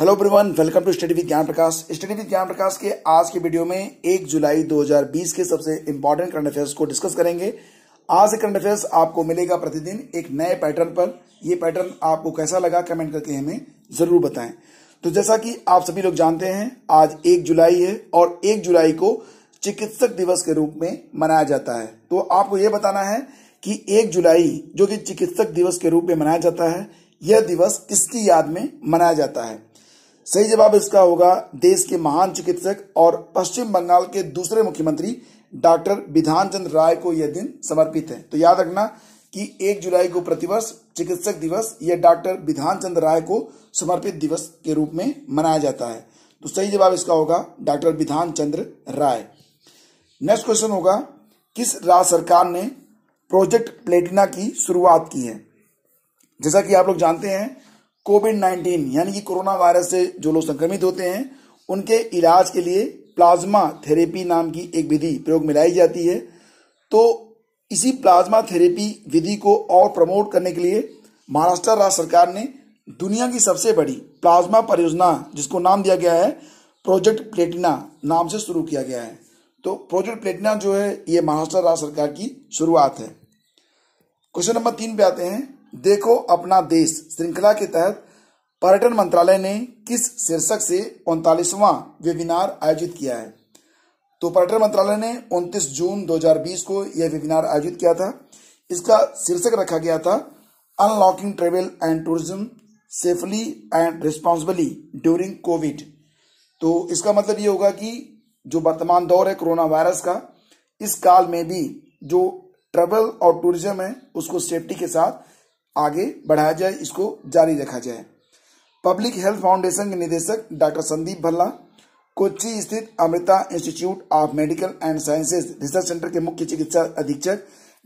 hello everyone welcome to study with Gyan Prakash study with Gyan प्रकाश के आज के वीडियो में 1 जुलाई 2020 के सबसे इंपॉर्टेंट करंट अफेयर्स को डिस्कस करेंगे आज से करंट अफेयर्स आपको मिलेगा प्रतिदिन एक नए पैटर्न पर यह पैटर्न आपको कैसा लगा कमेंट करके हमें जरूर बताएं तो जैसा कि आप सभी लोग जानते हैं आज एक जुलाई है और एक जुलाई को चिकित्सक दिवस के रूप में मनाया जाता है तो आपको यह बताना है कि एक जुलाई जो कि चिकित्सक दिवस के रूप में मनाया जाता है यह दिवस किसकी याद में मनाया जाता है सही जवाब इसका होगा देश के महान चिकित्सक और पश्चिम बंगाल के दूसरे मुख्यमंत्री डॉक्टर विधान चंद्र राय को यह दिन समर्पित है तो याद रखना कि एक जुलाई को प्रतिवर्ष चिकित्सक दिवस यह डॉक्टर विधान चंद्र राय को समर्पित दिवस के रूप में मनाया जाता है तो सही जवाब इसका होगा डॉक्टर विधान चंद्र राय नेक्स्ट क्वेश्चन होगा किस राज्य सरकार ने प्रोजेक्ट प्लेटिना की शुरुआत की है जैसा कि आप लोग जानते हैं कोविड नाइन्टीन यानी कि कोरोना वायरस से जो लोग संक्रमित होते हैं उनके इलाज के लिए प्लाज्मा थेरेपी नाम की एक विधि प्रयोग में लाई जाती है तो इसी प्लाज्मा थेरेपी विधि को और प्रमोट करने के लिए महाराष्ट्र राज्य सरकार ने दुनिया की सबसे बड़ी प्लाज्मा परियोजना जिसको नाम दिया गया है प्रोजेक्ट प्लेटिना नाम से शुरू किया गया है तो प्रोजेक्ट प्लेटिना जो है ये महाराष्ट्र राज्य सरकार की शुरुआत है क्वेश्चन नंबर तीन पे आते हैं देखो अपना देश श्रृंखला के तहत पर्यटन मंत्रालय ने किस शीर्षक से उनतालीसवा वेबिनार आयोजित किया है तो पर्यटन मंत्रालय ने 29 जून 2020 को यह वेबिनार आयोजित किया था इसका शीर्षक रखा गया था unlocking travel and tourism safely and responsibly during COVID तो इसका मतलब ये होगा कि जो वर्तमान दौर है कोरोना वायरस का इस काल में भी जो ट्रेवल और टूरिज्म है उसको सेफ्टी के साथ आगे बढ़ाया जाए इसको जारी रखा जाए पब्लिक हेल्थ फाउंडेशन के निदेशक डॉक्टर संदीप भल्ला कोच्चि स्थित Amrita institute of medical and sciences research centre के मुख्य चिकित्सा अधीक्षक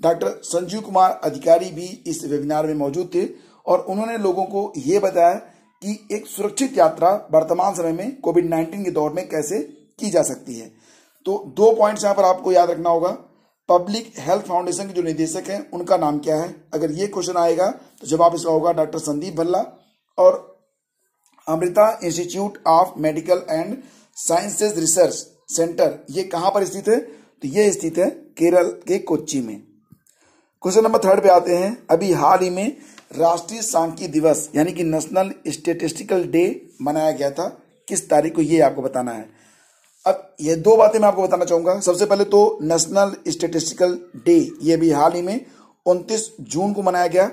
डॉक्टर संजीव कुमार अधिकारी भी इस वेबिनार में मौजूद थे और उन्होंने लोगों को ये बताया कि एक सुरक्षित यात्रा वर्तमान समय में कोविड नाइन्टीन के दौर में कैसे की जा सकती है तो दो पॉइंट्स यहाँ पर आपको याद रखना होगा पब्लिक हेल्थ फाउंडेशन के जो निदेशक हैं उनका नाम क्या है अगर ये क्वेश्चन आएगा तो जवाब इसका होगा डॉक्टर संदीप भल्ला और Amrita institute of medical and sciences research centre ये कहां पर स्थित है तो ये स्थित है केरल के कोच्चि में क्वेश्चन नंबर थर्ड पे आते हैं अभी हाल ही में राष्ट्रीय सांख्यिकी दिवस यानी कि नेशनल स्टेटिस्टिकल डे मनाया गया था किस तारीख को ये आपको बताना है अब ये दो बातें मैं आपको बताना चाहूंगा सबसे पहले तो नेशनल स्टेटिस्टिकल डे ये भी हाल ही में उनतीस जून को मनाया गया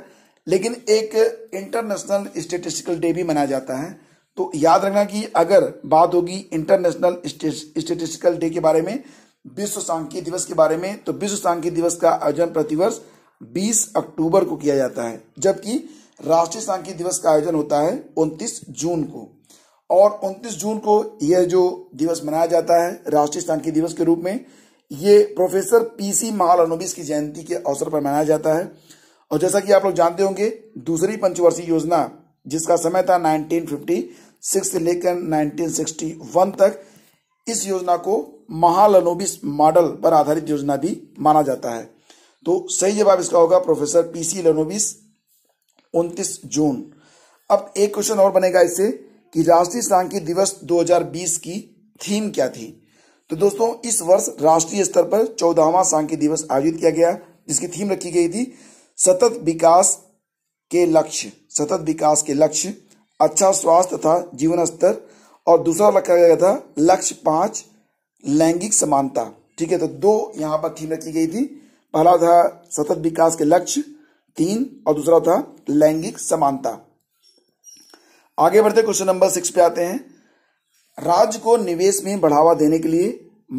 लेकिन एक इंटरनेशनल स्टेटिस्टिकल डे भी मनाया जाता है तो याद रखना कि अगर बात होगी इंटरनेशनल स्टेटिस्टिकल डे के बारे में विश्व सांख्यिकी दिवस के बारे में तो विश्व सांख्यिकी दिवस का आयोजन प्रतिवर्ष 20 अक्टूबर को किया जाता है जबकि राष्ट्रीय सांख्यिकी दिवस का आयोजन होता है 29 जून को और 29 जून को यह जो दिवस मनाया जाता है राष्ट्रीय शांति दिवस के रूप में ये प्रोफेसर पीसी महालनोबिस की जयंती के अवसर पर मनाया जाता है और जैसा कि आप लोग जानते होंगे दूसरी पंचवर्षीय योजना जिसका समय था 1956 से लेकर 1961 तक इस योजना को महालनोबिस मॉडल पर आधारित योजना भी माना जाता है तो सही जवाब इसका होगा प्रोफेसर पीसी लनोबिस 29 जून अब एक क्वेश्चन और बनेगा इससे कि राष्ट्रीय सांख्यिकी दिवस 2020 की थीम क्या थी तो दोस्तों इस वर्ष राष्ट्रीय स्तर पर चौदहवा सांख्यिकी दिवस आयोजित किया गया जिसकी थीम रखी गई थी सतत विकास के लक्ष्य सतत विकास के लक्ष्य अच्छा स्वास्थ्य तथा जीवन स्तर और दूसरा रखा गया था लक्ष्य पांच लैंगिक समानता ठीक है तो दो यहां पर थीम रखी गई थी पहला था सतत विकास के लक्ष्य तीन और दूसरा था लैंगिक समानता आगे बढ़ते क्वेश्चन नंबर सिक्स पे आते हैं राज्य को निवेश में बढ़ावा देने के लिए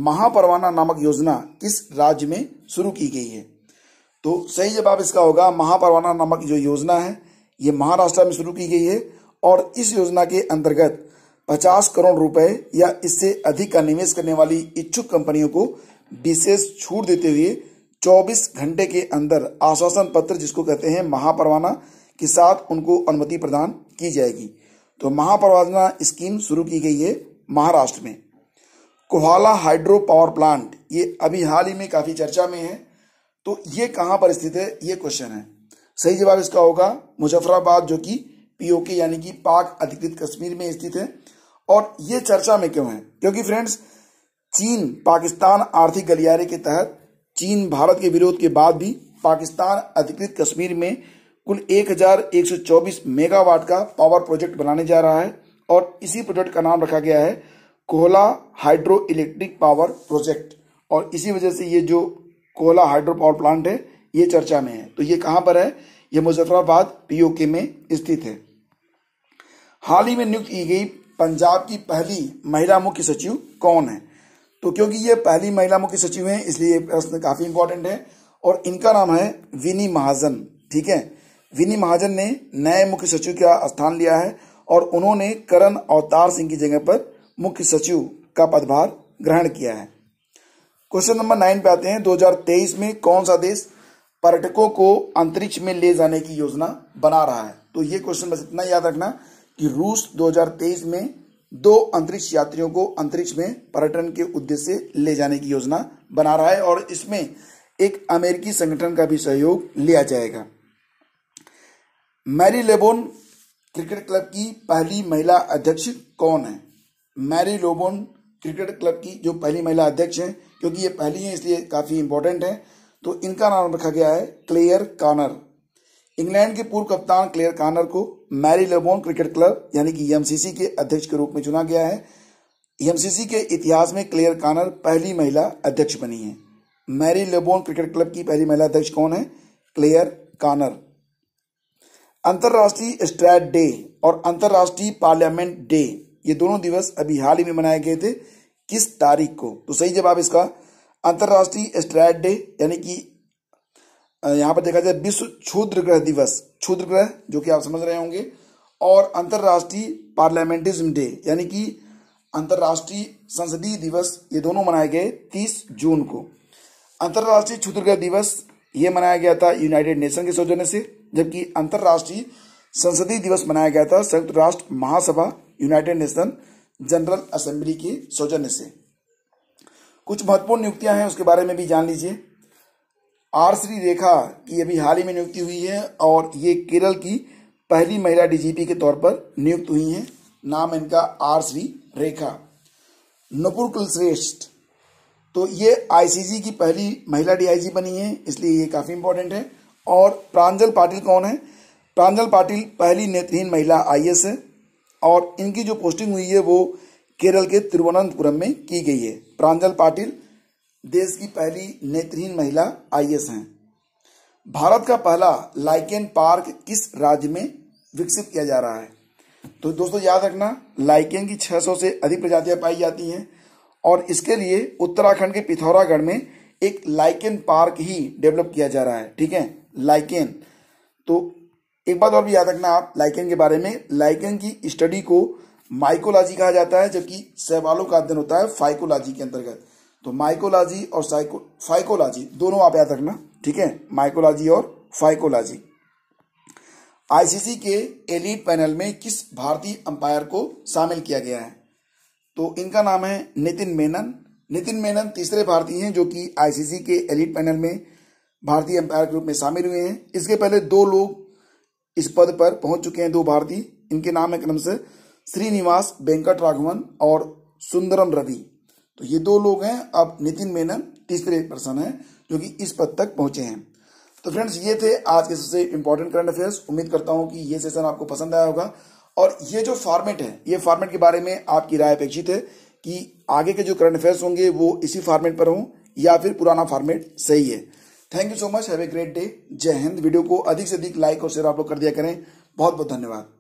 महापरवाना नामक योजना किस राज्य में शुरू की गई है तो सही जवाब इसका होगा महापरवाना नामक जो योजना है ये महाराष्ट्र में शुरू की गई है और इस योजना के अंतर्गत 50 करोड़ रुपए या इससे अधिक का निवेश करने वाली इच्छुक कंपनियों को विशेष छूट देते हुए 24 घंटे के अंदर आश्वासन पत्र जिसको कहते हैं महापरवाना के साथ उनको अनुमति प्रदान की जाएगी तो महापरियोजना स्कीम शुरू की गई है महाराष्ट्र में कोहाला हाइड्रो पावर प्लांट ये अभी हाल ही में काफी चर्चा में है तो ये कहां पर स्थित है ये क्वेश्चन है सही जवाब इसका होगा मुजफ्फराबाद जो कि पीओके यानी कि पाक अधिकृत कश्मीर में स्थित है और ये चर्चा में क्यों है क्योंकि फ्रेंड्स चीन पाकिस्तान आर्थिक गलियारे के तहत चीन भारत के विरोध के बाद भी पाकिस्तान अधिकृत कश्मीर में कुल 1124 मेगावाट का पावर प्रोजेक्ट बनाने जा रहा है और इसी प्रोजेक्ट का नाम रखा गया है Kohala hydro electric power project और इसी वजह से ये जो कोहला हाइड्रो पावर प्लांट है ये चर्चा में है तो ये कहां पर है ये मुजफ्फराबाद पीओके में स्थित है हाल ही में नियुक्त की गई पंजाब की पहली महिला मुख्य सचिव कौन है तो क्योंकि ये पहली महिला मुख्य सचिव है इसलिए प्रश्न काफी इंपॉर्टेंट है और इनका नाम है विनी महाजन ठीक है विनी महाजन ने नए मुख्य सचिव का स्थान लिया है और उन्होंने करण अवतार सिंह की जगह पर मुख्य सचिव का पदभार ग्रहण किया है क्वेश्चन नंबर नाइन पे आते हैं 2023 में कौन सा देश पर्यटकों को अंतरिक्ष में ले जाने की योजना बना रहा है तो ये क्वेश्चन बस इतना याद रखना कि रूस 2023 में दो अंतरिक्ष यात्रियों को अंतरिक्ष में पर्यटन के उद्देश्य से ले जाने की योजना बना रहा है और इसमें एक अमेरिकी संगठन का भी सहयोग लिया जाएगा मैरी लेबोन क्रिकेट क्लब की पहली महिला अध्यक्ष कौन है मैरी लोबोन क्रिकेट क्लब की जो पहली महिला अध्यक्ष हैं क्योंकि ये पहली हैं इसलिए काफ़ी इंपॉर्टेंट है तो इनका नाम रखा गया है क्लेयर कानर इंग्लैंड के पूर्व कप्तान क्लेयर कानर को मैरी लेबोन क्रिकेट क्लब यानी कि एमसीसी e के अध्यक्ष के रूप में चुना गया है एमसीसी e के इतिहास में क्लेयर कानर पहली महिला अध्यक्ष बनी है मैरी लेबोन क्रिकेट क्लब की पहली महिला अध्यक्ष कौन है क्लेयर कानर अंतर्राष्ट्रीय स्ट्रैट डे और अंतर्राष्ट्रीय पार्लियामेंट डे ये दोनों दिवस अभी हाल ही में मनाए गए थे किस तारीख को तो सही जवाब इसका अंतर्राष्ट्रीय स्ट्रैट डे यानी कि यहाँ पर देखा जाए विश्व क्षुद्र ग्रह दिवस क्षुद्र ग्रह जो कि आप समझ रहे होंगे और अंतर्राष्ट्रीय पार्लियामेंटिज्म डे यानी कि अंतर्राष्ट्रीय संसदीय दिवस ये दोनों मनाए गए 30 जून को अंतर्राष्ट्रीय क्षुद्र ग्रह दिवस ये मनाया गया था यूनाइटेड नेशन के सौजन्य से जबकि अंतर्राष्ट्रीय संसदीय दिवस मनाया गया था संयुक्त राष्ट्र महासभा यूनाइटेड नेशन जनरल असेंबली के सौजन्य से कुछ महत्वपूर्ण नियुक्तियां हैं उसके बारे में भी जान लीजिए आर श्री रेखा की अभी हाल ही में नियुक्ति हुई है और ये केरल की पहली महिला डीजीपी के तौर पर नियुक्त हुई हैं नाम इनका आर श्री रेखा नपुर कुलश्रेष्ठ तो ये आईसीजी की पहली महिला डीआईजी बनी है इसलिए ये काफ़ी इंपॉर्टेंट है और प्रांजल पाटिल कौन है प्रांजल पाटिल पहली नेत्रहीन महिला आई है और इनकी जो पोस्टिंग हुई है वो केरल के तिरुवनंतपुरम में की गई है प्रांजल पाटिल देश की पहली नेत्रहीन महिला आई हैं भारत का पहला लाइकेन पार्क किस राज्य में विकसित किया जा रहा है तो दोस्तों याद रखना लाइकेन की 600 से अधिक प्रजातियां पाई जाती हैं और इसके लिए उत्तराखंड के पिथौरागढ़ में एक लाइकेन पार्क ही डेवलप किया जा रहा है ठीक है लाइकेन तो एक बात और भी याद रखना आप लाइकेन के बारे में लाइकेन की स्टडी को माइकोलॉजी कहा जाता है जबकि सहवालों का अध्ययन होता है फाइकोलॉजी के अंतर्गत तो माइकोलॉजी और साइको फाइकोलॉजी दोनों आप याद रखना ठीक है माइकोलॉजी और फाइकोलॉजी आईसीसी के एलिट पैनल में किस भारतीय अंपायर को शामिल किया गया है तो इनका नाम है नितिन मेनन नितिन मेनन तीसरे भारतीय हैं जो कि आईसीसी के एलिट पैनल में भारतीय एम्पायर के रूप में शामिल हुए हैं इसके पहले दो लोग इस पद पर पहुंच चुके हैं दो भारतीय इनके नाम है क्रम से श्रीनिवास वेंकट राघवन और सुंदरम रवि तो ये दो लोग हैं अब नितिन मेनन तीसरे पर्सन हैं जो कि इस पद तक पहुंचे हैं तो फ्रेंड्स ये थे आज के सबसे इंपॉर्टेंट करंट अफेयर्स उम्मीद करता हूं कि ये सेशन आपको पसंद आया होगा और ये जो फॉर्मेट है ये फॉर्मेट के बारे में आपकी राय अपेक्षित है कि आगे के जो करंट अफेयर्स होंगे वो इसी फॉर्मेट पर हों या फिर पुराना फॉर्मेट सही है thank you so much have a great day जय हिंद वीडियो को अधिक से अधिक लाइक और शेयर आप लोग कर दिया करें बहुत बहुत धन्यवाद